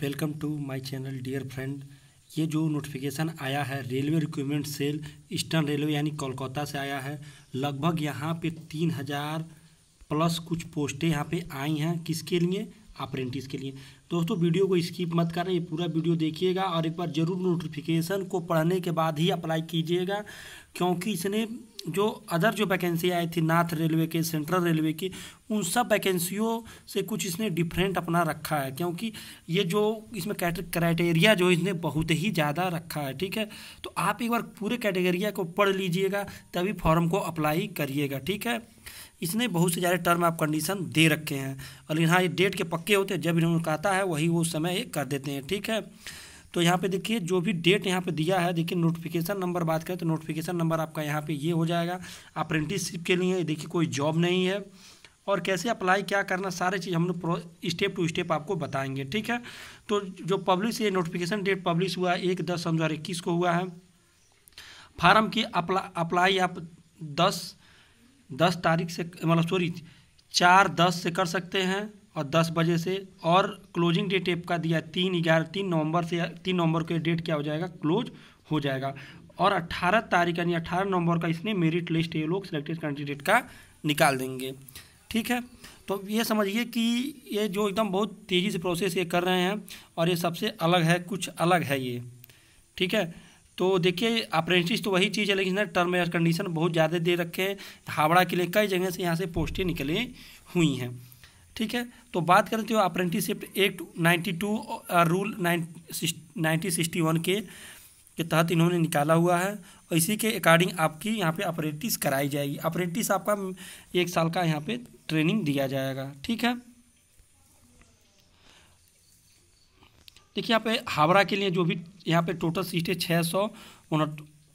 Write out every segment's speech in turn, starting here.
welcome to my channel dear friend ये जो notification आया है railway recruitment cell eastern railway यानी कोलकाता से आया है लगभग यहाँ पे तीन हज़ार प्लस कुछ पोस्टें यहाँ पे आई हैं किसके लिए अप्रेंटिस के लिए दोस्तों वीडियो को स्किप मत करें ये पूरा वीडियो देखिएगा और एक बार ज़रूर नोटिफिकेशन को पढ़ने के बाद ही अप्लाई कीजिएगा क्योंकि इसने जो अदर जो वैकेंसी आई थी नॉर्थ रेलवे के सेंट्रल रेलवे की उन सब वैकेंसियों से कुछ इसने डिफरेंट अपना रखा है क्योंकि ये जो इसमें क्राइटेरिया जो इसने बहुत ही ज़्यादा रखा है ठीक है तो आप एक बार पूरे कैटेगरिया को पढ़ लीजिएगा तभी फॉर्म को अप्लाई करिएगा ठीक है इसने बहुत से ज़्यादा टर्म ऑफ कंडीशन दे रखे हैं और लेकिन हाँ ये डेट के पक्के होते हैं जब इन्होंने कहता है वही वो समय ये कर देते हैं ठीक है तो यहाँ पे देखिए जो भी डेट यहाँ पे दिया है देखिए नोटिफिकेशन नंबर बात करें तो नोटिफिकेशन नंबर आपका यहाँ पे ये यह हो जाएगा अप्रेंटिसशिप के लिए देखिए कोई जॉब नहीं है और कैसे अप्लाई क्या करना सारे चीज़ हम लोग स्टेप टू स्टेप आपको बताएंगे ठीक है तो जो पब्लिश ये नोटिफिकेशन डेट पब्लिश हुआ है एक दस दो को हुआ है फार्म की अप्ला अप्लाई आप दस दस तारीख से मतलब सॉरी चार दस से कर सकते हैं और दस बजे से और क्लोजिंग डेट एप का दिया तीन ग्यारह तीन नवंबर से तीन नवंबर के डेट क्या हो जाएगा क्लोज हो जाएगा और 18 तारीख यानी 18 नवंबर का इसमें मेरिट लिस्ट ये लोग सिलेक्टेड कैंडिडेट का निकाल देंगे ठीक है तो ये समझिए कि ये जो एकदम बहुत तेज़ी से प्रोसेस ये कर रहे हैं और ये सबसे अलग है कुछ अलग है ये ठीक है तो देखिए अप्रेंटिस तो वही चीज़ है लेकिन टर्म एयर कंडीशन बहुत ज़्यादा दे रखे हैं हावड़ा के लिए कई जगह से यहाँ से पोस्टें निकली हुई हैं ठीक है तो बात करें तो apprenticeship act ninety two rule nineteen sixty one के के तहत इन्होंने निकाला हुआ है और इसी के अकॉर्डिंग आपकी यहाँ पे अप्रेंटिस कराई जाएगी अप्रेंटिस आपका एक साल का यहाँ पे ट्रेनिंग दिया जाएगा ठीक है देखिए यहाँ पे हावड़ा के लिए जो भी यहाँ पे टोटल सीटें छः सौ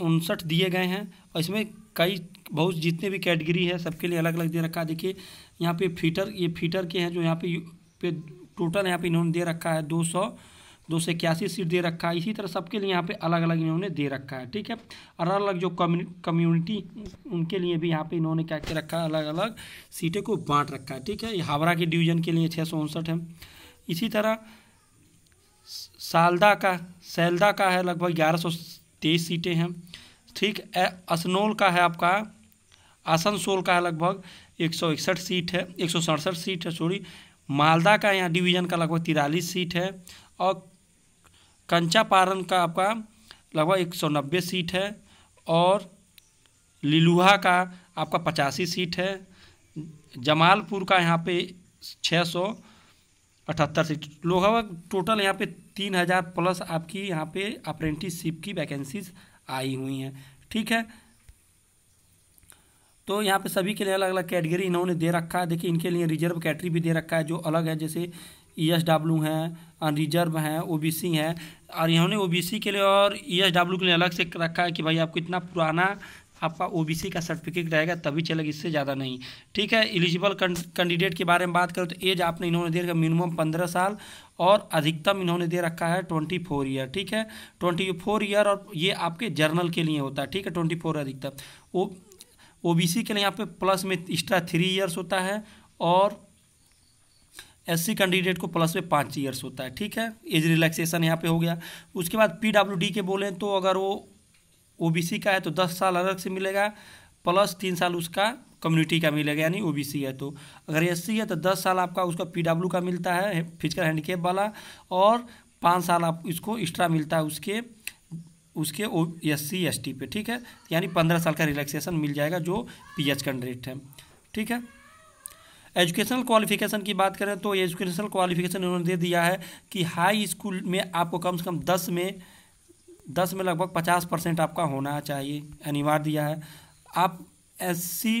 उनसठ दिए गए हैं और इसमें कई बहुत जितने भी कैटेगरी है सबके लिए अलग अलग दे रखा है देखिए यहाँ पे फीटर ये फीटर के हैं जो यहाँ पे पे टोटल यहाँ पे इन्होंने दे रखा है दो सौ दो सौ इक्यासी सीट दे रखा है इसी तरह सबके लिए यहाँ पे अलग अलग इन्होंने दे रखा है ठीक है और अलग अलग जो कम्युनिटी उनके लिए भी यहाँ पे इन्होंने क्या के रखा है अलग अलग सीटें को बांट रखा है ठीक है ये हावड़ा के डिवीजन के लिए छः सौ उनसठ है इसी तरह सालदा का सैलदा का है लगभग ग्यारह सौ तेईस सीटें हैं ठीक असनोल का है आपका आसनसोल का है लगभग एक सौ इकसठ सीट है एक सौ सड़सठ सीट है सॉरी मालदा का यहाँ डिवीजन का लगभग तिरालीस सीट है और कंचापारन का आपका लगभग एक सौ नब्बे सीट है और लिलुहा का आपका पचासी सीट है जमालपुर का यहाँ पे छः सौ अठहत्तर सीट लोग टोटल यहाँ पे तीन हज़ार प्लस आपकी यहाँ पे अप्रेंटिसशिप की वैकेंसीज आई हुई हैं ठीक है तो यहाँ पे सभी के लिए अलग अलग कैटेगरी इन्होंने दे रखा है देखिए इनके लिए रिजर्व कैटेगरी भी दे रखा है जो अलग है जैसे ई एस डब्ल्यू हैं अनरिजर्व हैं ओ बी सी हैं और इन्होंने ओ बी सी के लिए और ई एस डब्ल्यू के लिए अलग से रखा है कि भाई आपको इतना पुराना आपका ओबीसी का सर्टिफिकेट रहेगा तभी चलेगा इससे ज़्यादा नहीं ठीक है एलिजिबल कैंडिडेट के बारे में बात करें तो एज आपने इन्होंने दे रखा मिनिमम पंद्रह साल और अधिकतम इन्होंने दे रखा है ट्वेंटी फोर ईयर ठीक है ट्वेंटी फोर ईयर और ये आपके जर्नल के लिए होता है ठीक है ट्वेंटी फोर अधिकतम ओ ओबीसी के लिए यहाँ पे प्लस में एक्स्ट्रा थ्री ईयर्स होता है और एस कैंडिडेट को प्लस में पाँच ईयर्स होता है ठीक है एज रिलैक्सेशन यहाँ पे हो गया उसके बाद पी के बोलें तो अगर वो ओबीसी का है तो दस साल अलग से मिलेगा प्लस तीन साल उसका कम्युनिटी का मिलेगा यानी ओबीसी है तो अगर एस है तो दस साल आपका उसका पीडब्ल्यू का मिलता है फिजिकल हैंडीकेप वाला और पाँच साल आप इसको एक्स्ट्रा मिलता है उसके उसके O S C S T पे ठीक है यानी पंद्रह साल का रिलैक्सेशन मिल जाएगा जो पी एच कैंडिडेट है ठीक है एजुकेशनल क्वालिफिकेशन की बात करें तो एजुकेशनल क्वालिफिकेशन उन्होंने दे दिया है कि हाई स्कूल में आपको कम से कम दस में दस में लगभग पचास परसेंट आपका होना चाहिए अनिवार्य दिया है आप S C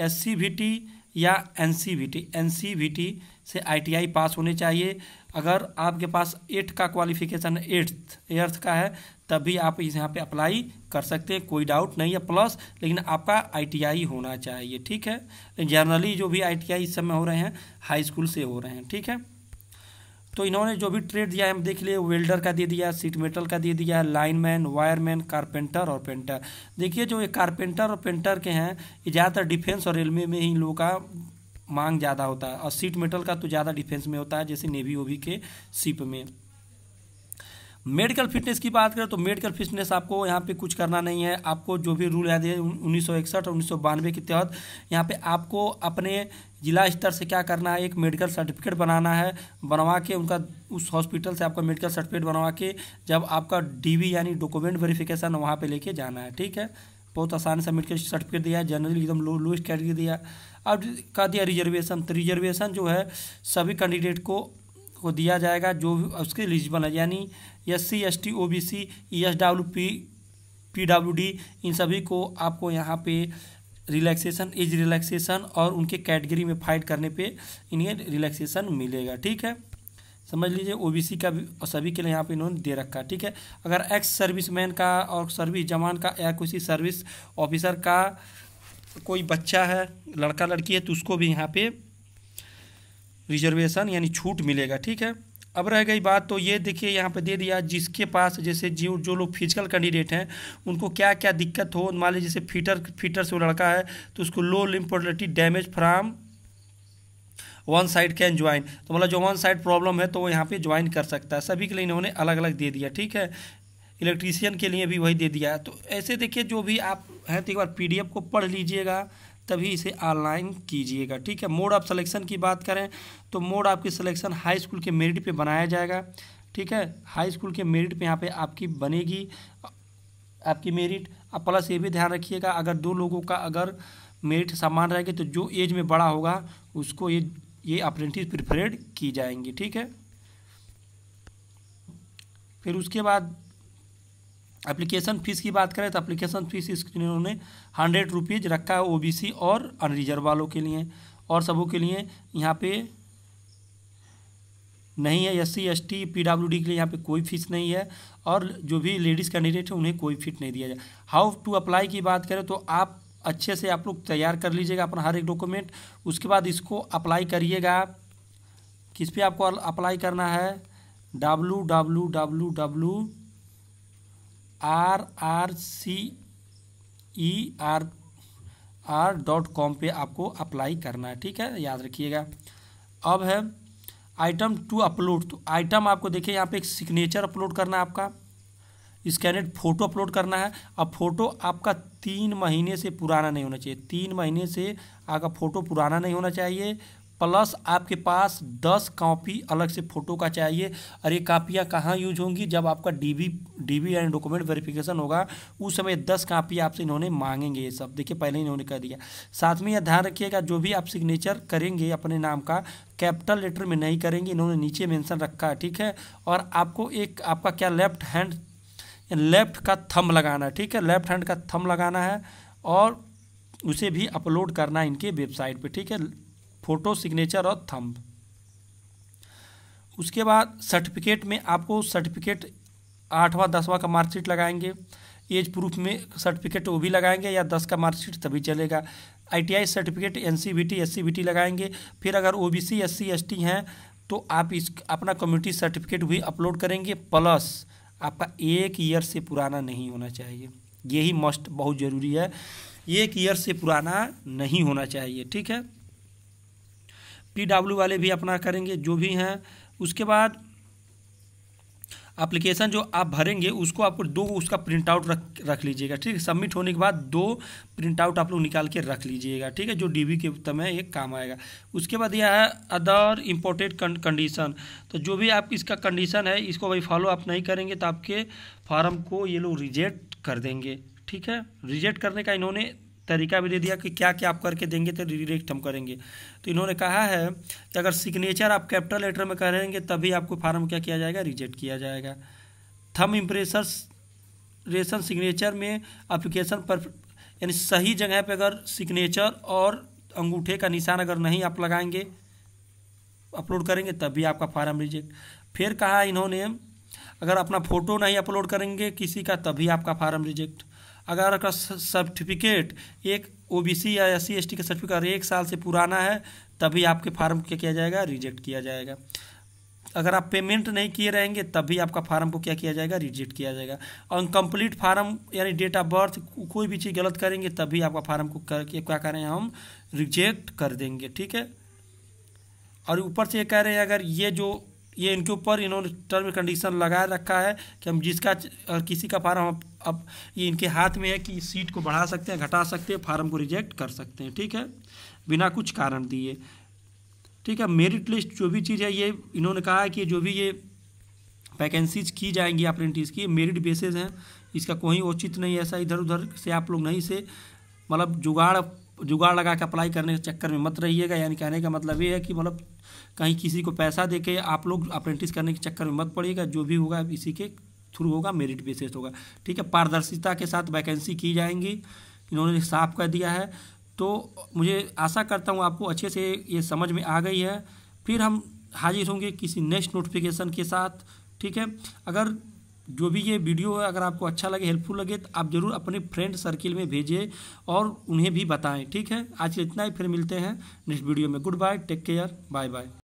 S C V T या N C V T N C V T से आई टी आई पास होने चाहिए अगर आपके पास एट्थ का क्वालिफिकेशन एट्थ एर्थ का है तब भी आप इस यहाँ पे अप्लाई कर सकते हैं कोई डाउट नहीं है प्लस लेकिन आपका आईटीआई होना चाहिए ठीक है जनरली जो भी आईटीआई इस समय हो रहे हैं हाई स्कूल से हो रहे हैं ठीक है तो इन्होंने जो भी ट्रेड दिया है हम देख लिए वेल्डर का दे दिया सीट मेटल का दे दिया है लाइनमैन वायरमैन कारपेंटर और पेंटर देखिए जो ये कारपेंटर और पेंटर के हैं ये ज़्यादातर डिफेंस और रेलवे में ही इन लोगों का मांग ज़्यादा होता है और सीट मेटल का तो ज़्यादा डिफेंस में होता है जैसे नेवी ओवी के शिप में मेडिकल फिटनेस की बात करें तो मेडिकल फिटनेस आपको यहाँ पे कुछ करना नहीं है आपको जो भी रूल याद है उन्नीस और उन्नीस के तहत यहाँ पे आपको अपने जिला स्तर से क्या करना है एक मेडिकल सर्टिफिकेट बनाना है बनवा के उनका उस हॉस्पिटल से आपका मेडिकल सर्टिफिकेट बनवा के जब आपका डी यानी डॉक्यूमेंट वेरीफिकेशन वहाँ पर लेके जाना है ठीक है बहुत आसान से मेडिकल सर्टिफिकेट दिया है जनरली एकदम लो लोएस्ट कैटेगरी दिया अब कह दिया रिजर्वेशन तो रिजर्वेशन जो है सभी कैंडिडेट को को दिया जाएगा जो उसके एलिजिबल है यानी S C S T O B C S W P P W D इन सभी को आपको यहाँ पे रिलैक्सेशन एज रिलैक्सेशन और उनके कैटेगरी में फाइट करने पे इन्हें रिलैक्सेशन मिलेगा ठीक है समझ लीजिए ओबीसी का भी सभी के लिए यहाँ पे इन्होंने दे रखा ठीक है अगर एक्स सर्विसमैन का और सर्विस जवान का या किसी सर्विस ऑफिसर का कोई बच्चा है लड़का लड़की है तो उसको भी यहाँ पे रिजर्वेशन यानी छूट मिलेगा ठीक है अब रह गई बात तो ये देखिए यहाँ पे दे दिया जिसके पास जैसे जो जो लोग फिजिकल कैंडिडेट हैं उनको क्या क्या दिक्कत हो मान लीजिए जैसे फीटर फीटर से वो लड़का है तो उसको लो लिम्पोर्टिलिटी damage from one side can join तो मतलब जो वन साइड प्रॉब्लम है तो वो यहाँ पे ज्वाइन कर सकता है सभी के लिए इन्होंने अलग अलग दे दिया ठीक है इलेक्ट्रीशियन के लिए भी वही दे दिया तो ऐसे देखिए जो भी आप हैं तो एक बार पी को पढ़ लीजिएगा तभी इसे ऑनलाइन कीजिएगा ठीक है मोड ऑफ सिलेक्शन की बात करें तो मोड आपकी सिलेक्शन हाई स्कूल के मेरिट पे बनाया जाएगा ठीक है हाई स्कूल के मेरिट पे यहाँ पे आपकी बनेगी आपकी मेरिट अब प्लस ये भी ध्यान रखिएगा अगर दो लोगों का अगर मेरिट समान रहेगा तो जो एज में बड़ा होगा उसको ये ये अप्रेंटिस प्रिफरेड की जाएंगी ठीक है फिर उसके बाद एप्लीकेशन फ़ीस की बात करें तो एप्लीकेशन फ़ीस इसके इन्होंने हंड्रेड रुपीज़ रखा है ओबीसी और अनरिजर्व वालों के लिए और सबों के लिए यहाँ पे नहीं है S C S T P W D के लिए यहाँ पे कोई फीस नहीं है और जो भी लेडीज़ कैंडिडेट है उन्हें कोई फीस नहीं दिया जाए हाउ टू अप्लाई की बात करें तो आप अच्छे से आप लोग तैयार कर लीजिएगा अपना हर एक डॉक्यूमेंट उसके बाद इसको अप्लाई करिएगा किस पे आपको अप्लाई करना है W W W W R R C E R R dot com पर आपको अप्लाई करना है ठीक है याद रखिएगा अब है आइटम टू अपलोड तो आइटम आपको देखिए यहाँ पे एक सिग्नेचर अपलोड करना है आपका स्कैनेड फोटो अपलोड करना है अब फोटो आपका तीन महीने से पुराना नहीं होना चाहिए तीन महीने से आपका फ़ोटो पुराना नहीं होना चाहिए प्लस आपके पास दस कॉपी अलग से फ़ोटो का चाहिए और ये कापियाँ कहाँ यूज होंगी जब आपका DB DB and document verification होगा उस समय दस कापी आपसे इन्होंने मांगेंगे ये सब देखिए पहले इन्होंने कह दिया साथ में यह ध्यान रखिएगा जो भी आप सिग्नेचर करेंगे अपने नाम का कैपिटल लेटर में नहीं करेंगे इन्होंने नीचे मैंसन रखा है ठीक है और आपको एक आपका क्या लेफ्ट हैंड लेफ्ट का थम लगाना है ठीक है लेफ्ट हैंड का थम लगाना है और उसे भी अपलोड करना है इनके वेबसाइट पे ठीक है फ़ोटो सिग्नेचर और थंब उसके बाद सर्टिफिकेट में आपको सर्टिफिकेट आठवां दसवां का मार्कशीट लगाएंगे एज प्रूफ में सर्टिफिकेट वो भी लगाएंगे या दस का मार्कशीट तभी चलेगा आईटीआई सर्टिफिकेट एनसीबीटी एससीबीटी लगाएंगे फिर अगर ओबीसी एससी एसटी हैं तो आप इस अपना कम्युनिटी सर्टिफिकेट भी अपलोड करेंगे प्लस आपका एक ईयर से पुराना नहीं होना चाहिए यही मस्ट बहुत ज़रूरी है एक ईयर से पुराना नहीं होना चाहिए ठीक है पी डब्ल्यू वाले भी अपना करेंगे जो भी हैं उसके बाद एप्लीकेशन जो आप भरेंगे उसको आपको दो उसका प्रिंट आउट रख रख लीजिएगा ठीक है सबमिट होने के बाद दो प्रिंट आउट आप लोग निकाल के रख लीजिएगा ठीक है जो डीबी के समय एक काम आएगा उसके बाद यह है अदर इम्पोर्टेड कंडीशन तो जो भी आप इसका कंडीशन है इसको भाई फॉलो आप नहीं करेंगे तो आपके फॉर्म को ये लोग रिजेक्ट कर देंगे ठीक है रिजेक्ट करने का इन्होंने तरीका भी दे दिया कि क्या क्या आप करके देंगे तो डिरेक्ट हम करेंगे तो इन्होंने कहा है कि अगर सिग्नेचर आप कैपिटल लेटर में करेंगे तभी आपको फार्म क्या किया जाएगा रिजेक्ट किया जाएगा थम इम्प्रेशन रेशन सिग्नेचर में अप्लीकेशन पर यानी सही जगह पर अगर सिग्नेचर और अंगूठे का निशान अगर नहीं आप लगाएंगे अपलोड करेंगे तब भी आपका फार्म रिजेक्ट फिर कहा इन्होंने अगर अपना फ़ोटो नहीं अपलोड करेंगे किसी का तभी आपका फार्म रिजेक्ट अगर आपका सर्टिफिकेट एक ओबीसी या एस सी एस टी का सर्टिफिकेट एक साल से पुराना है तभी आपके फार्म क्या किया जाएगा रिजेक्ट किया जाएगा अगर आप पेमेंट नहीं किए रहेंगे तब भी आपका फार्म को क्या किया जाएगा रिजेक्ट किया जाएगा और कंप्लीट फार्म यानी डेट ऑफ बर्थ कोई भी चीज़ गलत करेंगे तभी आपका फार्म को कर, क्या करें हम रिजेक्ट कर देंगे ठीक है और ऊपर से ये कह रहे हैं अगर ये जो ये इनके ऊपर इन्होंने टर्म कंडीशन लगा रखा है कि हम जिसका किसी का फार्म अब, अब ये इनके हाथ में है कि सीट को बढ़ा सकते हैं घटा सकते हैं फार्म को रिजेक्ट कर सकते हैं ठीक है बिना कुछ कारण दिए ठीक है मेरिट लिस्ट जो भी चीज़ है ये इन्होंने कहा है कि जो भी ये वैकेंसीज की जाएंगी अप्रेंटिस की मेरिट बेसिस हैं इसका कोई औचित नहीं ऐसा इधर उधर से आप लोग नहीं से मतलब जुगाड़ जुगाड़ लगा के अप्लाई करने के चक्कर में मत रहिएगा यानी कहने का मतलब ये है कि मतलब कहीं किसी को पैसा दे के आप लोग अप्रेंटिस करने के चक्कर में मत पड़िएगा जो भी होगा इसी के थ्रू होगा मेरिट बेसिस होगा ठीक है पारदर्शिता के साथ वैकेंसी की जाएंगी इन्होंने साफ कर दिया है तो मुझे आशा करता हूँ आपको अच्छे से ये समझ में आ गई है फिर हम हाजिर होंगे किसी नेक्स्ट नोटिफिकेशन के साथ ठीक है अगर जो भी ये वीडियो है अगर आपको अच्छा लगे हेल्पफुल लगे तो आप ज़रूर अपने फ्रेंड सर्किल में भेजिए और उन्हें भी बताएं ठीक है आज के इतना ही फिर मिलते हैं नेक्स्ट वीडियो में goodbye take care bye bye